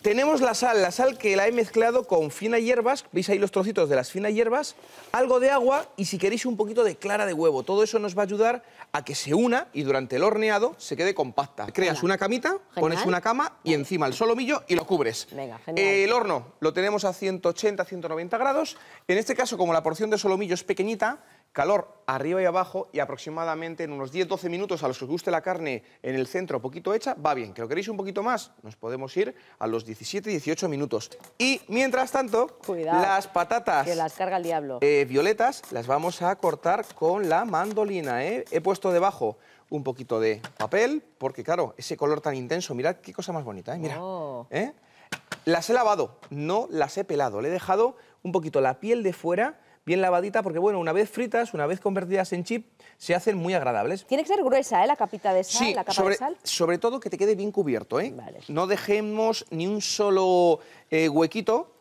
Tenemos la sal, la sal que la he mezclado con finas hierbas, veis ahí los trocitos de las finas hierbas, algo de agua y si queréis un poquito de clara de huevo. Todo eso nos va a ayudar a que se una y durante el horneado se quede compacta. Creas una camita, pones una cama y encima el solomillo y lo cubres. Eh, el horno lo tenemos a 180, 190 grados. En este caso, como la porción de solomillo es pequeñita, calor arriba y abajo y aproximadamente en unos 10-12 minutos a los que os guste la carne en el centro poquito hecha, va bien. Que lo queréis un poquito más, nos podemos ir a los 17-18 minutos. Y mientras tanto, las patatas las carga el diablo. Eh, violetas las vamos a cortar con la mandolina. Eh. He puesto debajo un poquito de papel, porque claro, ese color tan intenso, mirad qué cosa más bonita, eh, mira. Oh. Las he lavado, no las he pelado, le he dejado un poquito la piel de fuera bien lavadita, porque bueno, una vez fritas, una vez convertidas en chip, se hacen muy agradables. Tiene que ser gruesa, ¿eh? La capita de sal, la capa sobre, de sal. sobre todo que te quede bien cubierto, ¿eh? No dejemos ni un solo eh, huequito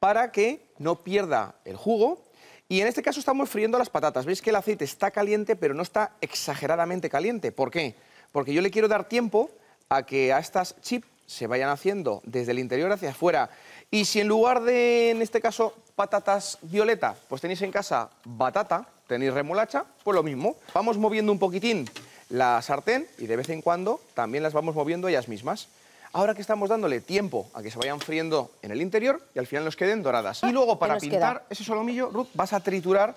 para que no pierda el jugo. Y en este caso estamos friendo las patatas. Veis que el aceite está caliente, pero no está exageradamente caliente. ¿Por qué? Porque yo le quiero dar tiempo a que a estas chips se vayan haciendo desde el interior hacia afuera. Y si en lugar de, en este caso, patatas violeta, pues tenéis en casa batata, tenéis remolacha, pues lo mismo. Vamos moviendo un poquitín la sartén y de vez en cuando también las vamos moviendo ellas mismas. Ahora que estamos dándole tiempo a que se vayan friendo en el interior y al final nos queden doradas. Y ah, luego para pintar ese solomillo, Ruth, vas a triturar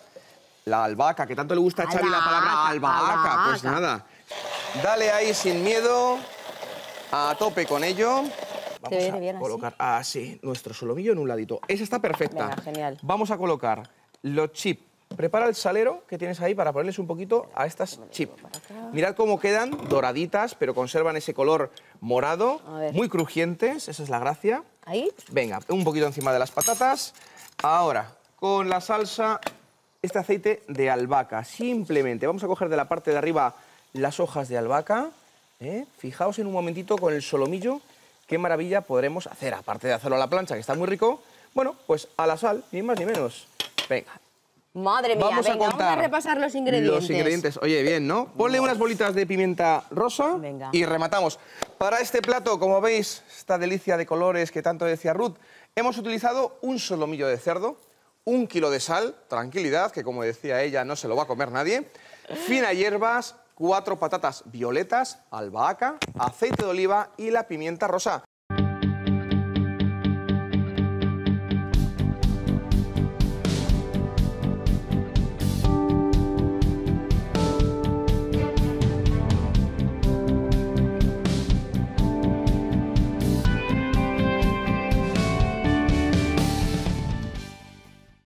la albahaca, que tanto le gusta a Xavi la palabra albahaca. Pues nada, dale ahí sin miedo, a tope con ello. Vamos a colocar así. Ah, nuestro solomillo en un ladito. Esa está perfecta. genial. Vamos a colocar los chips. Prepara el salero que tienes ahí para ponerles un poquito a estas chips. Mirad cómo quedan doraditas, pero conservan ese color morado, muy crujientes, esa es la gracia. ¿Ahí? Venga, un poquito encima de las patatas. Ahora, con la salsa, este aceite de albahaca. Simplemente vamos a coger de la parte de arriba las hojas de albahaca. ¿eh? Fijaos en un momentito con el solomillo qué maravilla podremos hacer, aparte de hacerlo a la plancha, que está muy rico, bueno, pues a la sal, ni más ni menos. Venga. Madre mía, venga, a, vamos a repasar los ingredientes. Los ingredientes, oye, bien, ¿no? Ponle unas bolitas de pimienta rosa y rematamos. Para este plato, como veis, esta delicia de colores que tanto decía Ruth, hemos utilizado un solomillo de cerdo, un kilo de sal, tranquilidad, que como decía ella, no se lo va a comer nadie, fina hierbas, cuatro patatas violetas, albahaca, aceite de oliva y la pimienta rosa.